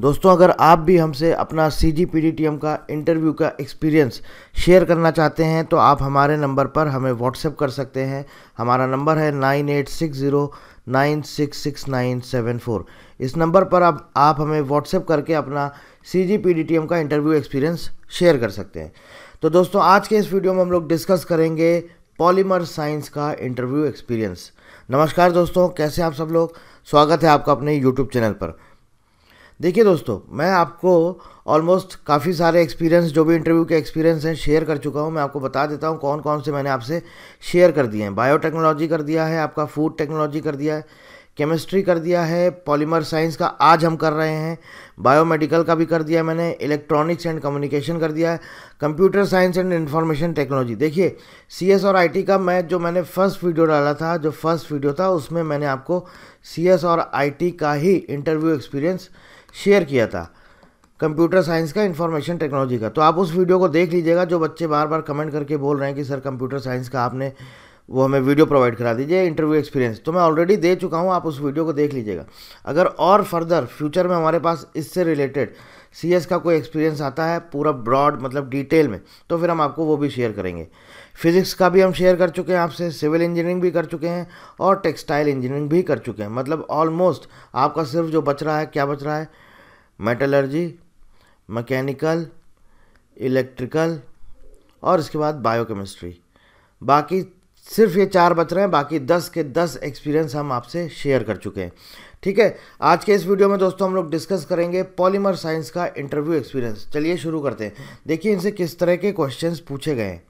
दोस्तों अगर आप भी हमसे अपना C G P D T M का इंटरव्यू का एक्सपीरियंस शेयर करना चाहते हैं तो आप हमारे नंबर पर हमें व्हाट्सएप कर सकते हैं हमारा नंबर है nine eight six zero nine six six nine seven four इस नंबर पर आप आप हमें व्हाट्सएप करके अपना C G P D T M का इंटरव्यू एक्सपीरियंस शेयर कर सकते हैं तो दोस्तों आज के इस वीडियो में हम लोग डिस्कस करेंगे पॉलीमर साइंस का इंटरव्यू एक्सपीरियंस नमस्कार दोस्तों कैसे आप सब लोग स्वागत है आपका अपने यूट्यूब चैनल पर देखिए दोस्तों मैं आपको ऑलमोस्ट काफ़ी सारे एक्सपीरियंस जो भी इंटरव्यू के एक्सपीरियंस हैं शेयर कर चुका हूँ मैं आपको बता देता हूँ कौन कौन से मैंने आपसे शेयर कर दिए हैं बायोटेक्नोलॉजी कर दिया है आपका फूड टेक्नोलॉजी कर दिया है केमिस्ट्री कर दिया है पॉलीमर साइंस का आज हम कर रहे हैं बायोमेडिकल का भी कर दिया मैंने इलेक्ट्रॉनिक्स एंड कम्युनिकेशन कर दिया है computer science and information technology देखिए एस और टी का मैं जो मैंने फर्स्ट वीडियो डाला था जो फर्स्ट वीडियो था उसमें मैंने आपको एस और टी का ही इंटरव्यू एक्सपीरियंस शेयर किया था कंप्यूटर साइंस का इंफॉर्मेशन टेक्नोलॉजी का तो आप उस वीडियो को देख लीजिएगा जो बच्चे बार बार कमेंट करके बोल रहे हैं कि सर कंप्यूटर साइंस का आपने वो हमें वीडियो प्रोवाइड करा दीजिए इंटरव्यू एक्सपीरियंस तो मैं ऑलरेडी दे चुका हूँ आप उस वीडियो को देख लीजिएगा अगर और फर्दर फ्यूचर में हमारे पास इससे रिलेटेड सी का कोई एक्सपीरियंस आता है पूरा ब्रॉड मतलब डिटेल में तो फिर हम आपको वो भी शेयर करेंगे फिजिक्स का भी हम शेयर कर चुके हैं आपसे सिविल इंजीनियरिंग भी कर चुके हैं और टेक्सटाइल इंजीनियरिंग भी कर चुके हैं मतलब ऑलमोस्ट आपका सिर्फ जो बच रहा है क्या बच रहा है मेटलर्जी मैकेनिकल इलेक्ट्रिकल और इसके बाद बायोकेमिस्ट्री बाकी सिर्फ ये चार बच रहे हैं बाकी दस के दस एक्सपीरियंस हम आपसे शेयर कर चुके हैं ठीक है आज के इस वीडियो में दोस्तों हम लोग डिस्कस करेंगे पॉलीमर साइंस का इंटरव्यू एक्सपीरियंस चलिए शुरू करते हैं देखिए इनसे किस तरह के क्वेश्चंस पूछे गए हैं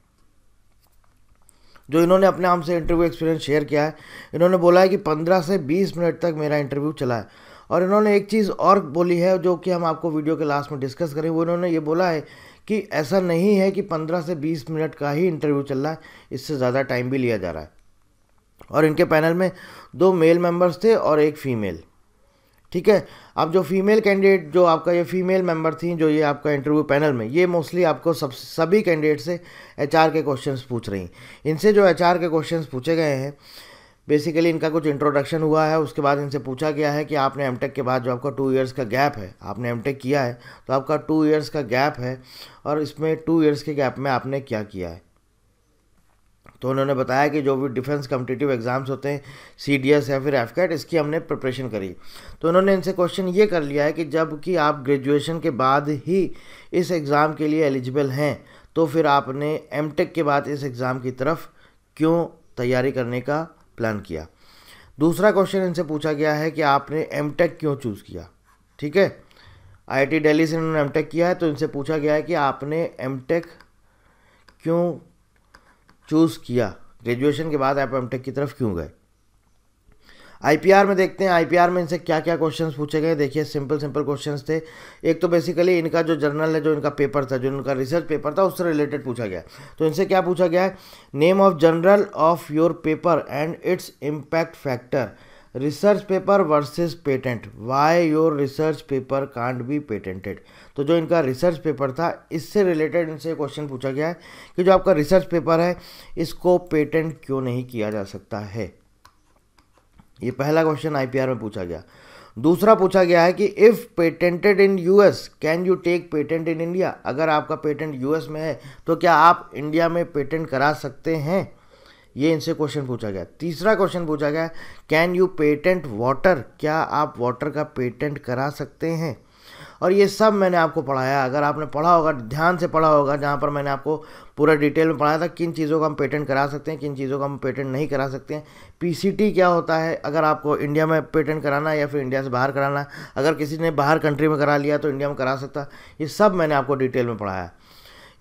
जो इन्होंने अपने नाम से इंटरव्यू एक्सपीरियंस शेयर किया है इन्होंने बोला है कि पंद्रह से बीस मिनट तक मेरा इंटरव्यू चला है और इन्होंने एक चीज़ और बोली है जो कि हम आपको वीडियो के लास्ट में डिस्कस करें वो इन्होंने ये बोला है कि ऐसा नहीं है कि 15 से 20 मिनट का ही इंटरव्यू चल रहा है इससे ज़्यादा टाइम भी लिया जा रहा है और इनके पैनल में दो मेल मेंबर्स थे और एक फीमेल ठीक है अब जो फीमेल कैंडिडेट जो आपका ये फीमेल मेंबर थी जो ये आपका इंटरव्यू पैनल में ये मोस्टली आपको सब सभी कैंडिडेट से एचआर के क्वेश्चंस पूछ रही इनसे जो एचआर के क्वेश्चंस पूछे गए हैं बेसिकली इनका कुछ इंट्रोडक्शन हुआ है उसके बाद इनसे पूछा गया है कि आपने एम के बाद जो आपका टू ईयर्स का गैप है आपने एम किया है तो आपका टू ईयर्स का गैप है और इसमें टू ईयर्स के गैप में आपने क्या किया है तो उन्होंने बताया कि जो भी डिफेंस कम्पिटेटिव एग्ज़ाम्स होते हैं सी डी एस या फिर एफ कैट इसकी हमने प्रिपरेशन करी तो उन्होंने इनसे क्वेश्चन ये कर लिया है कि जबकि आप ग्रेजुएशन के बाद ही इस एग्ज़ाम के लिए एलिजिबल हैं तो फिर आपने एम टेक के बाद इस एग्ज़ाम की तरफ क्यों तैयारी करने का प्लान किया दूसरा क्वेश्चन इनसे पूछा गया है कि आपने एम टेक क्यों चूज़ किया ठीक है आईआईटी दिल्ली से इन्होंने एम टेक किया है तो इनसे पूछा गया है कि आपने एम टेक क्यों चूज़ किया ग्रेजुएशन के बाद आप एम टेक की तरफ क्यों गए आईपीआर में देखते हैं आईपीआर में इनसे क्या क्या क्वेश्चन पूछे गए देखिए सिंपल सिंपल क्वेश्चन थे एक तो बेसिकली इनका जो जर्नल है जो इनका पेपर था जो इनका रिसर्च पेपर था उससे रिलेटेड पूछा गया तो इनसे क्या पूछा गया है name of journal of your paper and its impact factor research paper versus patent why your research paper can't be patented तो जो इनका रिसर्च पेपर था इससे रिलेटेड इनसे क्वेश्चन पूछा गया है कि जो आपका रिसर्च पेपर है इसको पेटेंट क्यों नहीं किया जा सकता है ये पहला क्वेश्चन आईपीआर में पूछा गया दूसरा पूछा गया है कि if patented in US can you take patent in India अगर आपका पेटेंट यूएस में है तो क्या आप इंडिया में पेटेंट करा सकते हैं ये इनसे क्वेश्चन पूछा गया तीसरा क्वेश्चन पूछा गया कैन यू पेटेंट वाटर क्या आप वाटर का पेटेंट करा सकते हैं और ये सब मैंने आपको पढ़ाया अगर आपने पढ़ा होगा ध्यान से पढ़ा होगा जहाँ पर मैंने आपको पूरा डिटेल में पढ़ाया था किन चीज़ों का हम पेटेंट करा सकते हैं किन चीज़ों का हम पेटेंट नहीं करा सकते हैं पी क्या होता है अगर आपको इंडिया में पेटेंट कराना है या फिर इंडिया से बाहर कराना अगर किसी ने बाहर कंट्री में करा लिया तो इंडिया में करा सकता ये सब मैंने आपको डिटेल में पढ़ाया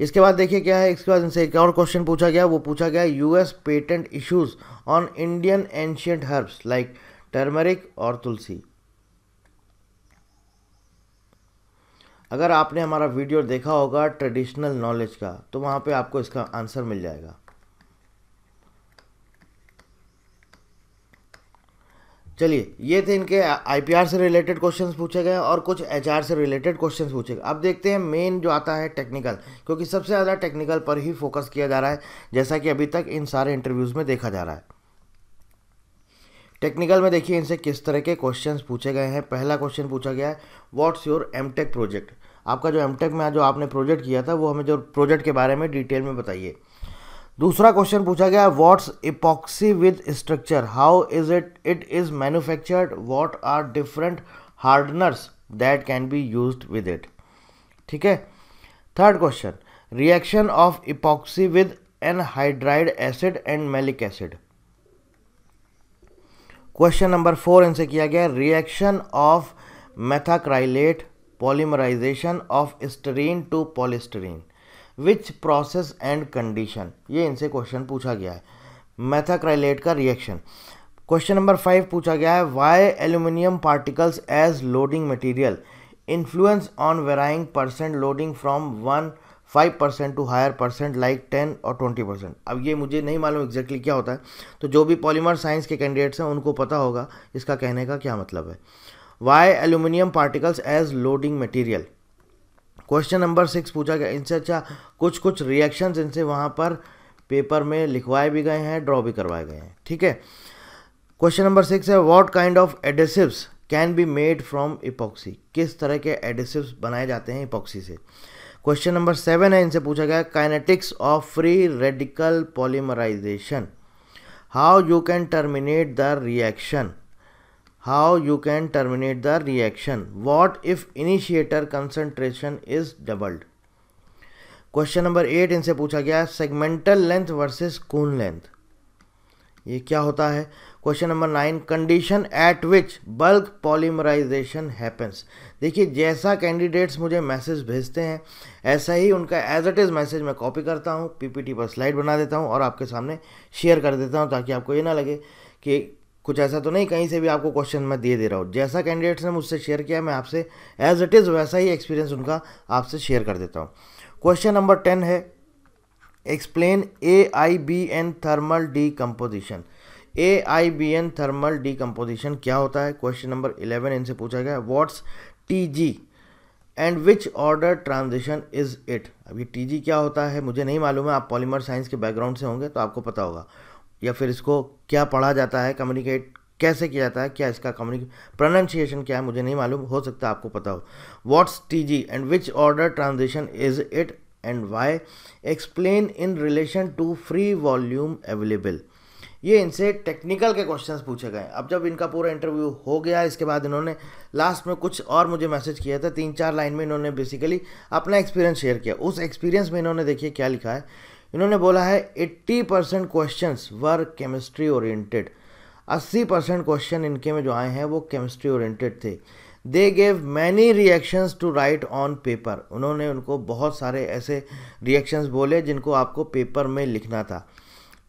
इसके बाद देखिए क्या है इसके बाद इनसे एक और क्वेश्चन पूछा गया वो पूछा गया US patent issues on Indian ancient herbs like turmeric और तुलसी अगर आपने हमारा वीडियो देखा होगा ट्रेडिशनल नॉलेज का तो वहाँ पे आपको इसका आंसर मिल जाएगा चलिए ये थे इनके आईपीआर से रिलेटेड क्वेश्चंस पूछे गए और कुछ एचआर से रिलेटेड क्वेश्चंस पूछे गए अब देखते हैं मेन जो आता है टेक्निकल क्योंकि सबसे ज़्यादा टेक्निकल पर ही फोकस किया जा रहा है जैसा कि अभी तक इन सारे इंटरव्यूज़ में देखा जा रहा है टेक्निकल में देखिए इनसे किस तरह के क्वेश्चन पूछे गए हैं पहला क्वेश्चन पूछा गया है what's your M tech project आपका जो एम टेक में जो आपने प्रोजेक्ट किया था वो हमें जो प्रोजेक्ट के बारे में डिटेल में बताइए दूसरा क्वेश्चन पूछा गया what's epoxy with structure how is it it is manufactured what are different hardeners that can be use with it ठीक है third question reaction of epoxy with anhydride acid and maleic acid question number four इनसे किया गया reaction of methacrylate polymerization of styrene to polystyrene which process and condition ये इनसे question पूछा गया है मेथाक्राइलेट का रिएक्शन क्वेश्चन नंबर फाइव पूछा गया है why aluminium particles as loading material influence on varying percent loading from one five percent to higher percent like ten और ट्वेंटी परसेंट अब ये मुझे नहीं मालूम एग्जैक्टली क्या होता है तो जो भी पॉलीमर साइंस के कैंडिडेट्स हैं उनको पता होगा इसका कहने का क्या मतलब है why aluminium particles as loading material question number six पूछा गया इनसे अच्छा कुछ कुछ रिएक्शंस इनसे वहाँ पर पेपर में लिखवाए भी गए हैं ड्रॉ भी करवाए गए हैं ठीक है क्वेश्चन नंबर सिक्स है what kind of adhesives can be made from epoxy किस तरह के एडेसिव्स बनाए जाते हैं इपॉक्सी से क्वेश्चन नंबर सेवन है इनसे पूछा गया kinetics of free radical polymerization how you can terminate the reaction how you can terminate the reaction what if initiator concentration is doubled question number eight इनसे पूछा गया segmental length versus Kuhn length ये क्या होता है question number nine condition at which bulk polymerization happens देखिए जैसा candidates मुझे मैसेज भेजते हैं ऐसा ही उनका एज इट इज़ मैसेज मैं कॉपी करता हूँ पीपीटी पर स्लाइड बना देता हूँ और आपके सामने शेयर कर देता हूँ ताकि आपको ये ना लगे कि कुछ ऐसा तो नहीं कहीं से भी आपको क्वेश्चन मैं दे दे रहा हूँ जैसा कैंडिडेट्स ने मुझसे शेयर किया मैं आपसे एज इट इज़ वैसा ही एक्सपीरियंस उनका आपसे शेयर कर देता हूँ क्वेश्चन नंबर टेन है explain A I B N thermal decomposition A I B N thermal decomposition क्या होता है क्वेश्चन नंबर इलेवन इनसे पूछा गया what's T G and which order transition is it अभी टी जी क्या होता है मुझे नहीं मालूम है आप पॉलीमर साइंस के बैकग्राउंड से होंगे तो आपको पता होगा या फिर इसको क्या पढ़ा जाता है कम्युनिकेट कैसे किया जाता है क्या इसका कम्युनिक प्रोनाउंसिएशन क्या है मुझे नहीं मालूम हो सकता आपको पता हो what's T G and which order transition is it and why explain in relation to free volume available ये इनसे टेक्निकल के क्वेश्चंस पूछे गए अब जब इनका पूरा इंटरव्यू हो गया इसके बाद इन्होंने लास्ट में कुछ और मुझे मैसेज किया था तीन चार लाइन में इन्होंने बेसिकली अपना एक्सपीरियंस शेयर किया उस एक्सपीरियंस में इन्होंने देखिए क्या लिखा है इन्होंने बोला है eighty percent question were chemistry oriented अस्सी परसेंट क्वेश्चन इनके में जो आए हैं वो केमिस्ट्री ओरिएंटेड थे they gave many reactions to write on paper उन्होंने उनको बहुत सारे ऐसे रिएक्शंस बोले जिनको आपको पेपर में लिखना था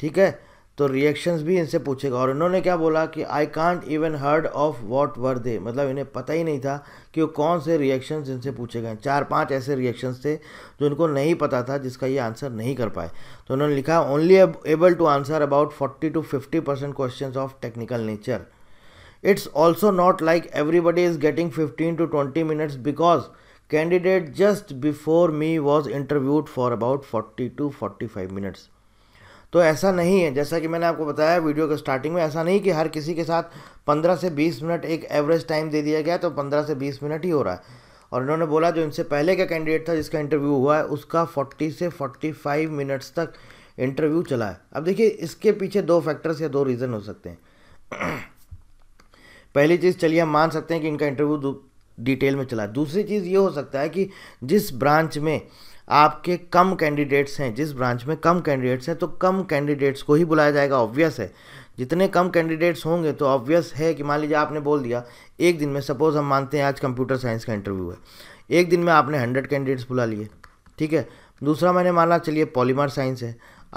ठीक है तो रिएक्शंस भी इनसे पूछेगा और इन्होंने क्या बोला कि I can't even heard of what were they मतलब इन्हें पता ही नहीं था कि वो कौन से रिएक्शंस इनसे पूछे गए चार पांच ऐसे रिएक्शंस थे जो इनको नहीं पता था जिसका ये आंसर नहीं कर पाए तो उन्होंने लिखा only able to answer about forty to fifty percent question of technical nature it's also not like everybody is getting fifteen to twenty minutes because candidate just before me was interviewed for about forty to forty five minutes तो ऐसा नहीं है जैसा कि मैंने आपको बताया video के स्टार्टिंग में ऐसा नहीं कि हर किसी के साथ 15 से 20 मिनट एक एवरेज टाइम दे दिया गया तो 15 से 20 मिनट ही हो रहा है और इन्होंने बोला जो इनसे पहले का कैंडिडेट था जिसका इंटरव्यू हुआ है उसका 40 से 45 मिनट्स तक इंटरव्यू चला है अब देखिए इसके पीछे दो फैक्टर्स या दो रीज़न हो सकते हैं पहली चीज़ चलिए हम मान सकते हैं कि इनका इंटरव्यू डिटेल में चला दूसरी चीज़ ये हो सकता है कि जिस ब्रांच में आपके कम कैंडिडेट्स हैं जिस ब्रांच में कम कैंडिडेट्स हैं तो कम कैंडिडेट्स को ही बुलाया जाएगा ऑब्वियस है जितने कम कैंडिडेट्स होंगे तो ऑब्वियस है कि मान लीजिए आपने बोल दिया एक दिन में सपोज़ हम मानते हैं आज कंप्यूटर साइंस का इंटरव्यू है एक दिन में आपने हंड्रेड कैंडिडेट्स बुला लिए ठीक है दूसरा मैंने माना चलिए पॉलीमर साइंस है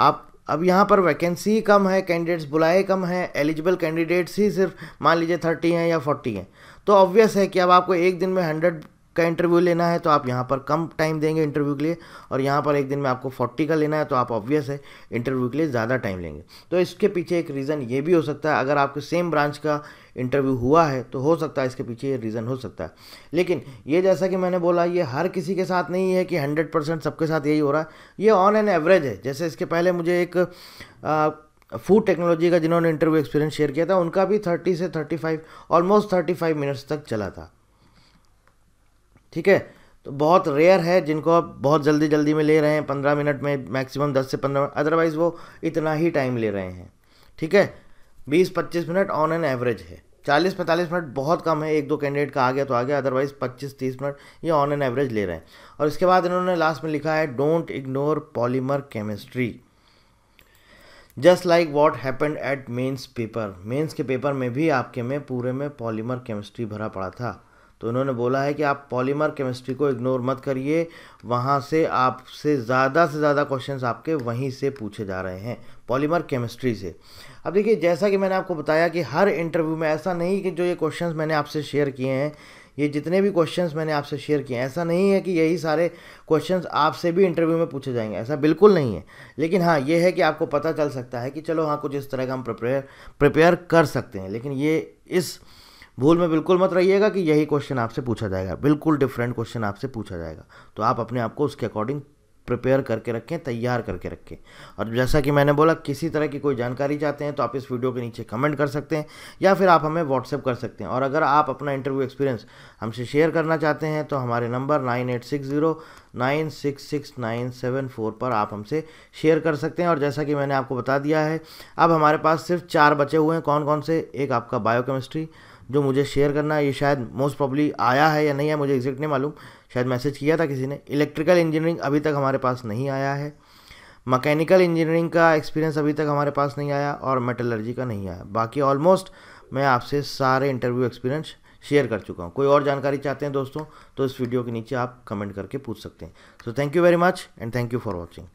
आप अब यहाँ पर वैकेंसी कम है कैंडिडेट्स बुलाए कम हैं एलिजिबल कैंडिडेट्स ही सिर्फ मान लीजिए थर्टी हैं या फोर्टी हैं तो ऑब्वियस है कि अब आपको एक दिन में हंड्रेड का इंटरव्यू लेना है तो आप यहाँ पर कम टाइम देंगे इंटरव्यू के लिए और यहाँ पर एक दिन में आपको फोर्टी का लेना है तो आप ऑब्वियस है इंटरव्यू के लिए ज़्यादा टाइम लेंगे तो इसके पीछे एक रीज़न ये भी हो सकता है अगर आपके सेम ब्रांच का इंटरव्यू हुआ है तो हो सकता है इसके पीछे ये रीज़न हो सकता है लेकिन ये जैसा कि मैंने बोला ये हर किसी के साथ नहीं है कि हंड्रेड परसेंट सबके साथ यही हो रहा है ये ऑन एन एवरेज है जैसे इसके पहले मुझे एक फूड टेक्नोलॉजी का जिन्होंने इंटरव्यू एक्सपीरियंस शेयर किया था उनका भी थर्टी से thirty five almost thirty five minutes तक चला था ठीक है तो बहुत रेयर है जिनको आप बहुत जल्दी जल्दी में ले रहे हैं पंद्रह मिनट में मैक्सिमम दस से पंद्रह अदरवाइज़ वो इतना ही टाइम ले रहे हैं ठीक है बीस पच्चीस मिनट ऑन एन एवरेज है चालीस पैंतालीस मिनट बहुत कम है एक दो कैंडिडेट का आ गया तो आ गया अदरवाइज पच्चीस तीस मिनट ये ऑन एन एवरेज ले रहे हैं और इसके बाद इन्होंने लास्ट में लिखा है don't ignore polymer chemistry just like what happened at mains paper mains के पेपर में भी आपके में पूरे में पॉलीमर केमिस्ट्री भरा पड़ा था तो उन्होंने बोला है कि आप पॉलीमर केमिस्ट्री को इग्नोर मत करिए वहाँ से आपसे ज़्यादा से ज़्यादा क्वेश्चंस आपके वहीं से पूछे जा रहे हैं पॉलीमर केमिस्ट्री से अब देखिए जैसा कि मैंने आपको बताया कि हर इंटरव्यू में ऐसा नहीं कि जो ये क्वेश्चंस मैंने आपसे शेयर किए हैं ये जितने भी क्वेश्चंस मैंने आपसे शेयर किए हैं ऐसा नहीं है कि यही सारे क्वेश्चंस आपसे भी इंटरव्यू में पूछे जाएंगे ऐसा बिल्कुल नहीं है लेकिन हाँ ये है कि आपको पता चल सकता है कि चलो हाँ कुछ इस तरह का हम प्रिपेयर प्रिपेयर कर सकते हैं लेकिन ये इस भूल में बिल्कुल मत रहिएगा कि यही क्वेश्चन आपसे पूछा जाएगा बिल्कुल डिफरेंट क्वेश्चन आपसे पूछा जाएगा तो आप अपने आप को उसके अकॉर्डिंग प्रिपेयर करके रखें तैयार करके रखें और जैसा कि मैंने बोला किसी तरह की कोई जानकारी चाहते हैं तो आप इस वीडियो के नीचे कमेंट कर सकते हैं या फिर आप हमें व्हाट्सएप कर सकते हैं और अगर आप अपना इंटरव्यू एक्सपीरियंस हमसे शेयर करना चाहते हैं तो हमारे number nine eight six zero nine six six nine seven four पर आप हमसे शेयर कर सकते हैं और जैसा कि मैंने आपको बता दिया है अब हमारे पास सिर्फ चार बचे हुए हैं कौन कौन से एक आपका बायोकेमिस्ट्री जो मुझे शेयर करना है ये शायद मोस्ट प्रॉब्ली आया है या नहीं है मुझे एग्जैक्ट नहीं मालूम शायद मैसेज किया था किसी ने इलेक्ट्रिकल इंजीनियरिंग अभी तक हमारे पास नहीं आया है मैकेनिकल इंजीनियरिंग का एक्सपीरियंस अभी तक हमारे पास नहीं आया और मेटलर्जी का नहीं आया बाकी ऑलमोस्ट मैं आपसे सारे इंटरव्यू एक्सपीरियंस शेयर कर चुका हूँ कोई और जानकारी चाहते हैं दोस्तों तो इस वीडियो के नीचे आप कमेंट करके पूछ सकते हैं so thank you very much and thank you for watching